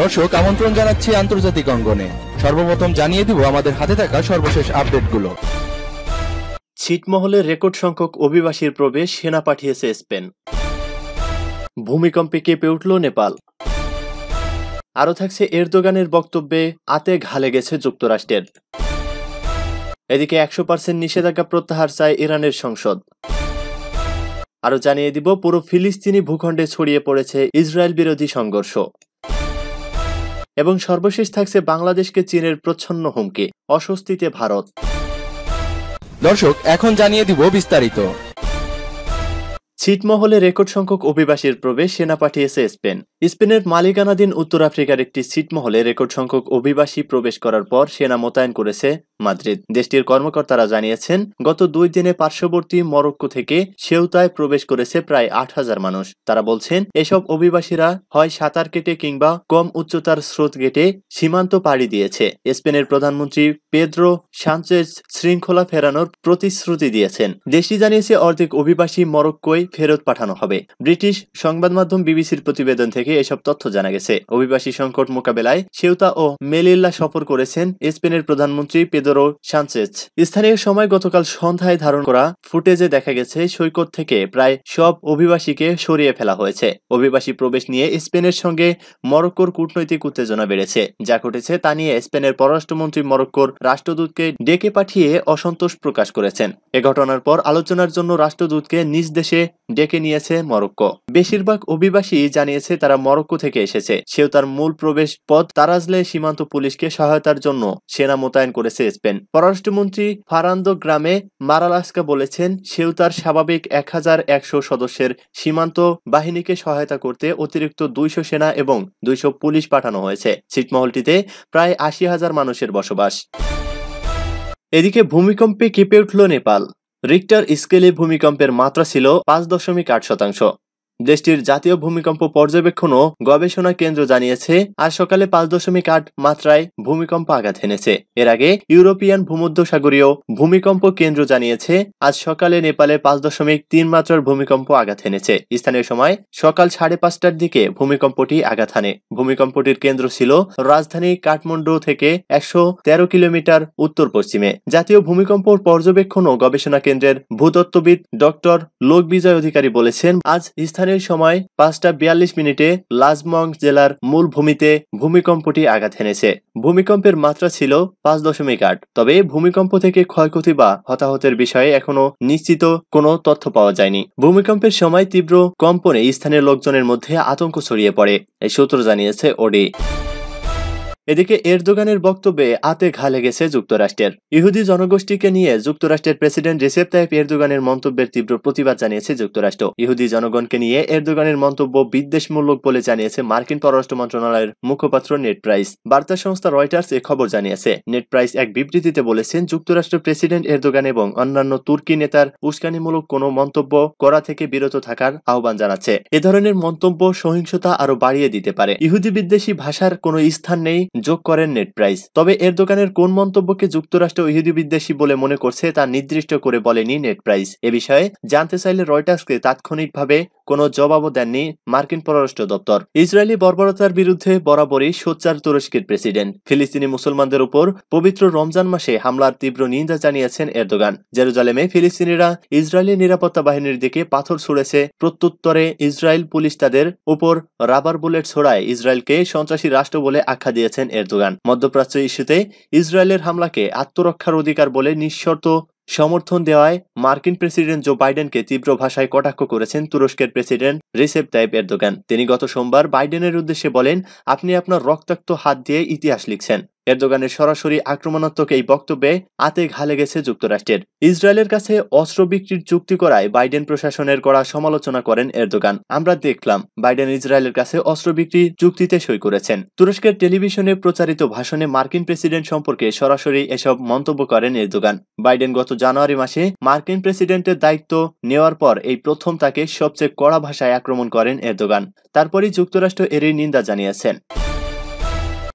দর্শক আমন্ত্রণ জানাচ্ছি আন্তর্জাতিক অঙ্গনে সর্বপ্রথম জানিয়ে দিব আমাদের হাতে থাকা সর্বশেষ আপডেটগুলো ছিটমহলে রেকর্ড সংখ্যক অভিবাসীর প্রবেশ সেনা পাঠিয়েছে স্পেন ভূমিকম্পে কেঁপে উঠল নেপাল আরও থাকছে এরদোগানের বক্তব্যে আতে ঘালে গেছে যুক্তরাষ্ট্রের এদিকে একশো পার্সেন্ট নিষেধাজ্ঞা প্রত্যাহার চায় ইরানের সংসদ আরও জানিয়ে দিব পুরো ফিলিস্তিনি ভূখণ্ডে ছড়িয়ে পড়েছে ইসরায়েল বিরোধী সংঘর্ষ এবং সর্বশেষ থাকছে বাংলাদেশকে চীনের প্রচ্ছন্ন হুমকি অস্বস্তিতে ভারত দর্শক এখন জানিয়ে দিব বিস্তারিত ছিটমহলে রেকর্ড সংখ্যক অভিবাসীর প্রবেশ সেনা পাঠিয়েছে স্পেন স্পেনের মালিকানাধীন উত্তর আফ্রিকার একটি ছিটমহলে রেকর্ড সংখ্যক অভিবাসী প্রবেশ করার পর সেনা মোতায়েন করেছে মাদ্রিদ দেশটির কর্মকর্তারা জানিয়েছেন গত দুই দিনে পার্শ্ববর্তী মরক্কো থেকে সেউতায় প্রবেশ করেছে প্রায় আট হাজার মানুষ তারা বলছেন এসব অভিবাসীরা হয় সাঁতার কেটে কিংবা কম উচ্চতার স্রোত গেটে সীমান্ত পাড়ি দিয়েছে স্পেনের প্রধানমন্ত্রী পেদ্রো সানচেজ শৃঙ্খলা ফেরানোর প্রতিশ্রুতি দিয়েছেন দেশটি জানিয়েছে অর্ধেক অভিবাসী মরক্কোয় ফেরত পাঠানো হবে ব্রিটিশ সংবাদ মাধ্যম বিবিসির প্রতিবেদন থেকে এসব তথ্য জানা গেছে অভিবাসী সংকট মোকাবেলায় সেউতা ও মেলিল্লা সফর করেছেন স্পেনের প্রধানমন্ত্রী পেদ্রো পেদরো সানচেজ স্থানীয় সময় গতকাল সন্ধ্যায় ধারণ করা ফুটেজে দেখা গেছে সৈকত থেকে প্রায় সব অভিবাসীকে সরিয়ে ফেলা হয়েছে অভিবাসী প্রবেশ নিয়ে স্পেনের সঙ্গে মরক্কোর কূটনৈতিক উত্তেজনা বেড়েছে যা ঘটেছে তা নিয়ে স্পেনের পররাষ্ট্রমন্ত্রী মরক্কোর রাষ্ট্রদূতকে ডেকে পাঠিয়ে অসন্তোষ প্রকাশ করেছেন এ ঘটনার পর আলোচনার জন্য রাষ্ট্রদূতকে নিজ দেশে ডেকে নিয়েছে মরক্কো বেশিরভাগ অভিবাসী জানিয়েছে তারা মরক্কো থেকে এসেছে সেও তার মূল প্রবেশ পথ তারাজলে সীমান্ত পুলিশকে সহায়তার জন্য সেনা মোতায়েন করেছে আসবেন পররাষ্ট্রমন্ত্রী ফারান্দো গ্রামে মারালাস্কা বলেছেন সেও তার স্বাভাবিক এক হাজার একশো সদস্যের সীমান্ত বাহিনীকে সহায়তা করতে অতিরিক্ত দুইশো সেনা এবং দুইশো পুলিশ পাঠানো হয়েছে ছিটমহলটিতে প্রায় আশি হাজার মানুষের বসবাস এদিকে ভূমিকম্পে কেঁপে উঠল নেপাল রিক্টার স্কেলে ভূমিকম্পের মাত্রা ছিল পাঁচ দশমিক আট শতাংশ দেশটির জাতীয় ভূমিকম্প পর্যবেক্ষণ ও গবেষণা কেন্দ্র জানিয়েছে আজ সকালে পাঁচ দশমিক আট মাত্রায় ভূমিকম্প আঘাত এনেছে এর আগে ইউরোপিয়ান ভূমধ্যসাগরীয় ভূমিকম্প কেন্দ্র জানিয়েছে আজ সকালে নেপালে পাঁচ দশমিক তিন মাত্রার ভূমিকম্প আঘাত এনেছে স্থানীয় সময় সকাল সাড়ে পাঁচটার দিকে ভূমিকম্পটি আঘাত হানে ভূমিকম্পটির কেন্দ্র ছিল রাজধানী কাঠমান্ডু থেকে একশো তেরো কিলোমিটার উত্তর পশ্চিমে জাতীয় ভূমিকম্প পর্যবেক্ষণ ও গবেষণা কেন্দ্রের ভূতত্ত্ববিদ ডক্টর লোক বিজয় অধিকারী বলেছেন আজ স্থানীয় স্থানীয় সময় পাঁচটা বিয়াল্লিশ মিনিটে লাজমং জেলার মূল ভূমিতে ভূমিকম্পটি আঘাত হেনেছে ভূমিকম্পের মাত্রা ছিল পাঁচ দশমিক আট তবে ভূমিকম্প থেকে ক্ষয়ক্ষতি বা হতাহতের বিষয়ে এখনো নিশ্চিত কোনো তথ্য পাওয়া যায়নি ভূমিকম্পের সময় তীব্র কম্পনে স্থানীয় লোকজনের মধ্যে আতঙ্ক ছড়িয়ে পড়ে এই সূত্র জানিয়েছে ওডি এদিকে এরদোগানের বক্তব্যে আতে ঘা লেগেছে যুক্তরাষ্ট্রের ইহুদি জনগোষ্ঠীকে নিয়ে যুক্তরাষ্ট্রের প্রেসিডেন্ট রিসেপ তাইপ এরদোগানের মন্তব্যের তীব্র প্রতিবাদ জানিয়েছে যুক্তরাষ্ট্র ইহুদি জনগণকে নিয়ে এরদোগানের মন্তব্য বিদ্বেষমূলক বলে জানিয়েছে মার্কিন পররাষ্ট্র মন্ত্রণালয়ের মুখপাত্র নেট প্রাইস বার্তা সংস্থা রয়টার্স এ খবর জানিয়েছে নেট প্রাইস এক বিবৃতিতে বলেছেন যুক্তরাষ্ট্র প্রেসিডেন্ট এরদোগান এবং অন্যান্য তুর্কি নেতার উস্কানিমূলক কোনো মন্তব্য করা থেকে বিরত থাকার আহ্বান জানাচ্ছে এ ধরনের মন্তব্য সহিংসতা আরো বাড়িয়ে দিতে পারে ইহুদি বিদ্বেষী ভাষার কোনো স্থান নেই যোগ করেন নেট প্রাইস তবে এর দোকানের কোন মন্তব্যকে যুক্তরাষ্ট্র ইহুদি বিদ্বেষী বলে মনে করছে তা নির্দিষ্ট করে বলেনি নেট প্রাইস এ বিষয়ে জানতে চাইলে রয়টার্সকে তাৎক্ষণিকভাবে কোনো জবাবও দেননি মার্কিন পররাষ্ট্র দপ্তর ইসরায়েলি বর্বরতার বিরুদ্ধে বরাবরই সোচ্চার তুরস্কের প্রেসিডেন্ট ফিলিস্তিনি মুসলমানদের উপর পবিত্র রমজান মাসে হামলার তীব্র নিন্দা জানিয়েছেন এরদোগান জেরুজালেমে ফিলিস্তিনিরা ইসরায়েলি নিরাপত্তা বাহিনীর দিকে পাথর ছুড়েছে প্রত্যুত্তরে ইসরায়েল পুলিশ তাদের উপর রাবার বুলেট ছোড়ায় ইসরায়েলকে সন্ত্রাসী রাষ্ট্র বলে আখ্যা দিয়েছেন এরদোগান মধ্যপ্রাচ্য ইস্যুতে ইসরায়েলের হামলাকে আত্মরক্ষার অধিকার বলে নিঃশর্ত সমর্থন দেওয়ায় মার্কিন প্রেসিডেন্ট জো বাইডেনকে তীব্র ভাষায় কটাক্ষ করেছেন তুরস্কের প্রেসিডেন্ট রিসেপ তাইব এরদোগান তিনি গত সোমবার বাইডেনের উদ্দেশ্যে বলেন আপনি আপনার রক্তাক্ত হাত দিয়ে ইতিহাস লিখছেন এরদোগানের সরাসরি আক্রমণাত্মক এই বক্তব্যে আতে ঘালে গেছে যুক্তরাষ্ট্রের ইসরায়েলের কাছে অস্ত্র বিক্রির চুক্তি করায় বাইডেন প্রশাসনের করা সমালোচনা করেন এরদোগান আমরা দেখলাম বাইডেন ইসরায়েলের কাছে অস্ত্র বিক্রি চুক্তিতে সই করেছেন তুরস্কের টেলিভিশনে প্রচারিত ভাষণে মার্কিন প্রেসিডেন্ট সম্পর্কে সরাসরি এসব মন্তব্য করেন এরদোগান বাইডেন গত জানুয়ারি মাসে মার্কিন প্রেসিডেন্টের দায়িত্ব নেওয়ার পর এই প্রথম তাকে সবচেয়ে কড়া ভাষায় আক্রমণ করেন এরদোগান তারপরই যুক্তরাষ্ট্র এরই নিন্দা জানিয়েছেন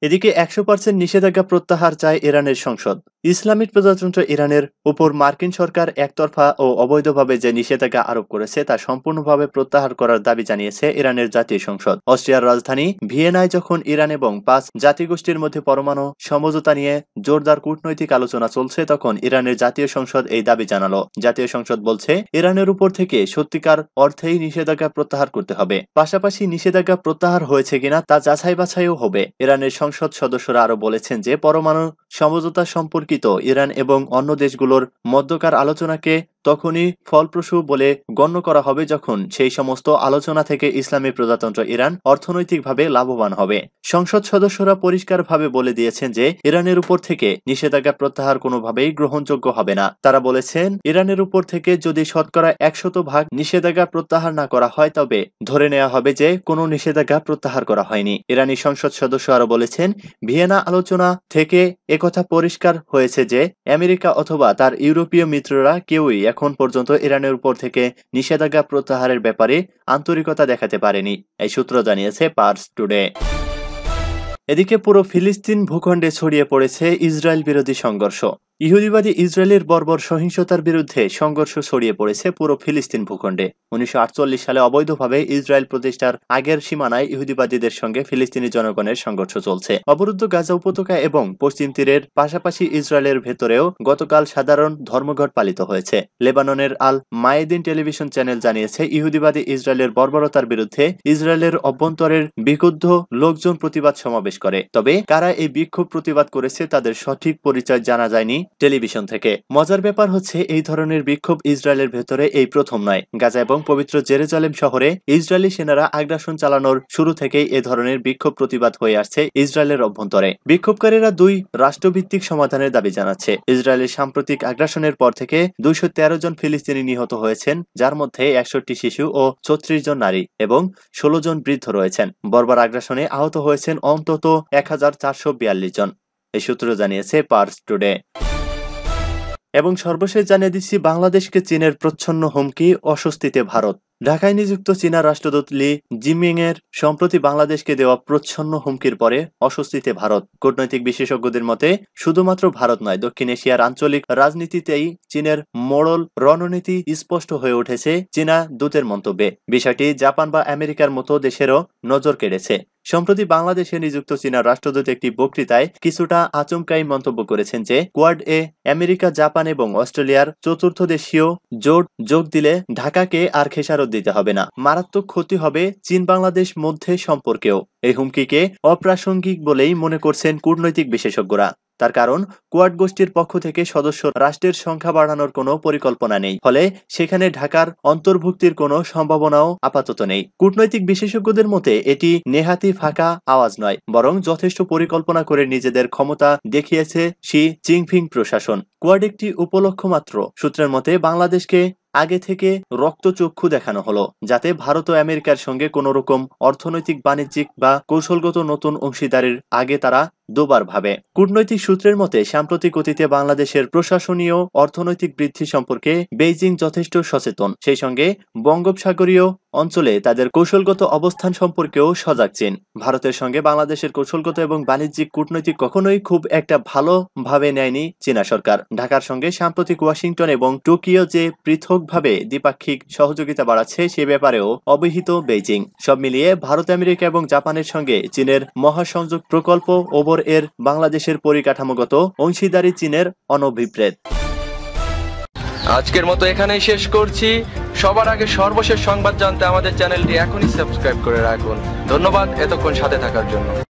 এদিকে একশো পার্সেন্ট নিষেধাজ্ঞা প্রত্যাহার চায় ইরানের সংসদ ইসলামিক প্রজাতন্ত্র ইরানের উপর মার্কিন সরকার একতরফা ও অবৈধভাবে যে নিষেধাজ্ঞা আরোপ করেছে তা সম্পূর্ণভাবে প্রত্যাহার করার দাবি জানিয়েছে ইরানের জাতীয় সংসদ অস্ট্রিয়ার রাজধানী ভিয়েনায় যখন ইরান এবং পাঁচ জাতিগোষ্ঠীর মধ্যে পরমাণু সমঝোতা নিয়ে জোরদার কূটনৈতিক আলোচনা চলছে তখন ইরানের জাতীয় সংসদ এই দাবি জানালো জাতীয় সংসদ বলছে ইরানের উপর থেকে সত্যিকার অর্থেই নিষেধাজ্ঞা প্রত্যাহার করতে হবে পাশাপাশি নিষেধাজ্ঞা প্রত্যাহার হয়েছে কিনা তা যাছাই বাছাইও হবে ইরানের সংসদ সদস্যরা আরও বলেছেন যে পরমাণু সমঝোতা সম্পর্কিত ইরান এবং অন্য দেশগুলোর মধ্যকার আলোচনাকে তখনই ফলপ্রসূ বলে গণ্য করা হবে যখন সেই সমস্ত আলোচনা থেকে ইসলামী প্রজাতন্ত্র ইরান অর্থনৈতিকভাবে লাভবান হবে সংসদ সদস্যরা পরিষ্কারভাবে বলে দিয়েছেন যে ইরানের উপর থেকে নিষেধাজ্ঞা প্রত্যাহার কোনোভাবেই গ্রহণযোগ্য হবে না তারা বলেছেন ইরানের উপর থেকে যদি শতকরা একশত ভাগ নিষেধাজ্ঞা প্রত্যাহার না করা হয় তবে ধরে নেওয়া হবে যে কোনো নিষেধাজ্ঞা প্রত্যাহার করা হয়নি ইরানি সংসদ সদস্য আরো বলেছেন ভিয়েনা আলোচনা থেকে একথা পরিষ্কার হয়েছে যে আমেরিকা অথবা তার ইউরোপীয় মিত্ররা কেউই এখন পর্যন্ত ইরানের উপর থেকে নিষেধাজ্ঞা প্রত্যাহারের ব্যাপারে আন্তরিকতা দেখাতে পারেনি এই সূত্র জানিয়েছে পার্স টুডে এদিকে পুরো ফিলিস্তিন ভূখণ্ডে ছড়িয়ে পড়েছে ইসরায়েল বিরোধী সংঘর্ষ ইহুদিবাদী ইসরায়েলের বর্বর সহিংসতার বিরুদ্ধে সংঘর্ষ ছড়িয়ে পড়েছে পুরো ফিলিস্তিন ভূখণ্ডে উনিশশো সালে অবৈধভাবে ইসরায়েল প্রতিষ্ঠার আগের সীমানায় ইহুদিবাদীদের সঙ্গে ফিলিস্তিনি জনগণের সংঘর্ষ চলছে অবরুদ্ধ গাজা উপত্যকা এবং পশ্চিম তীরের পাশাপাশি ইসরায়েলের ভেতরেও গতকাল সাধারণ ধর্মঘট পালিত হয়েছে লেবাননের আল মায়েদিন টেলিভিশন চ্যানেল জানিয়েছে ইহুদিবাদী ইসরায়েলের বর্বরতার বিরুদ্ধে ইসরায়েলের অভ্যন্তরের বিক্ষুব্ধ লোকজন প্রতিবাদ সমাবেশ করে তবে কারা এই বিক্ষোভ প্রতিবাদ করেছে তাদের সঠিক পরিচয় জানা যায়নি টেলিভিশন থেকে মজার ব্যাপার হচ্ছে এই ধরনের বিক্ষোভ ইসরায়েলের ভেতরে এই প্রথম নয় গাজা এবং পবিত্র জেরেজালেম শহরে ইসরায়েলি সেনারা আগ্রাসন চালানোর শুরু থেকেই এ ধরনের বিক্ষোভ প্রতিবাদ হয়ে আসছে ইসরায়েলের অভ্যন্তরে বিক্ষোভকারীরা দুই রাষ্ট্রভিত্তিক সমাধানের দাবি জানাচ্ছে ইসরায়েলের সাম্প্রতিক আগ্রাসনের পর থেকে দুইশো জন ফিলিস্তিনি নিহত হয়েছেন যার মধ্যে একষট্টি শিশু ও ছত্রিশ জন নারী এবং ষোলো জন বৃদ্ধ রয়েছেন বর্বার আগ্রাসনে আহত হয়েছেন অন্তত এক জন এ সূত্র জানিয়েছে পার্স টুডে এবং সর্বশেষ জানিয়ে দিচ্ছি বাংলাদেশকে চীনের প্রচ্ছন্ন হুমকি অস্বস্তিতে ভারত ঢাকায় নিযুক্ত চীনা রাষ্ট্রদূত লি জিমিং এর সম্প্রতি বাংলাদেশকে দেওয়া প্রচ্ছন্ন হুমকির পরে অস্বস্তিতে ভারত কূটনৈতিক বিশেষজ্ঞদের মতে শুধুমাত্র ভারত নয় দক্ষিণ এশিয়ার আঞ্চলিক রাজনীতিতেই চীনের মোড়ল রণনীতি স্পষ্ট হয়ে উঠেছে চীনা দূতের মন্তব্যে বিষয়টি জাপান বা আমেরিকার মতো দেশেরও নজর কেড়েছে সম্প্রতি বাংলাদেশে নিযুক্ত চীনা রাষ্ট্রদূত একটি বক্তৃতায় কিছুটা আচমকাই মন্তব্য করেছেন যে কোয়াড এ আমেরিকা জাপান এবং অস্ট্রেলিয়ার চতুর্থ দেশীয় জোট যোগ দিলে ঢাকাকে আর খেসারত ফেরত দিতে হবে না মারাত্মক ক্ষতি হবে চীন বাংলাদেশ মধ্যে সম্পর্কেও এই হুমকিকে অপ্রাসঙ্গিক বলেই মনে করছেন কূটনৈতিক বিশেষজ্ঞরা তার কারণ কোয়াড গোষ্ঠীর পক্ষ থেকে সদস্য রাষ্ট্রের সংখ্যা বাড়ানোর কোনো পরিকল্পনা নেই ফলে সেখানে ঢাকার অন্তর্ভুক্তির কোনো সম্ভাবনাও আপাতত নেই কূটনৈতিক বিশেষজ্ঞদের মতে এটি নেহাতি ফাঁকা আওয়াজ নয় বরং যথেষ্ট পরিকল্পনা করে নিজেদের ক্ষমতা দেখিয়েছে শি চিংফিং প্রশাসন কোয়াড একটি উপলক্ষ মাত্র সূত্রের মতে বাংলাদেশকে আগে থেকে রক্তচক্ষু দেখানো হলো যাতে ভারত ও আমেরিকার সঙ্গে কোনো রকম অর্থনৈতিক বাণিজ্যিক বা কৌশলগত নতুন অংশীদারের আগে তারা দুবার ভাবে কূটনৈতিক সূত্রের মতে সাম্প্রতিক অতীতে বাংলাদেশের প্রশাসনীয় অর্থনৈতিক বৃদ্ধি সম্পর্কে বেইজিং যথেষ্ট সচেতন সেই সঙ্গে বঙ্গোপসাগরীয় অঞ্চলে তাদের কৌশলগত অবস্থান সম্পর্কেও সজাগ চীন ভারতের সঙ্গে বাংলাদেশের কৌশলগত এবং বাণিজ্যিক কূটনৈতিক কখনোই খুব একটা ভালোভাবে নেয়নি চীনা সরকার ঢাকার সঙ্গে সাম্প্রতিক ওয়াশিংটন এবং টোকিও যে পৃথকভাবে দ্বিপাক্ষিক সহযোগিতা বাড়াচ্ছে সে ব্যাপারেও অবহিত বেইজিং সব মিলিয়ে ভারত আমেরিকা এবং জাপানের সঙ্গে চীনের মহাসংযোগ প্রকল্প ওবর বহর এর বাংলাদেশের পরিকাঠামোগত অংশীদারি চীনের অনভিপ্রেত আজকের মতো এখানেই শেষ করছি সবার আগে সর্বশেষ সংবাদ জানতে আমাদের চ্যানেলটি এখনই সাবস্ক্রাইব করে রাখুন ধন্যবাদ এতক্ষণ সাথে থাকার জন্য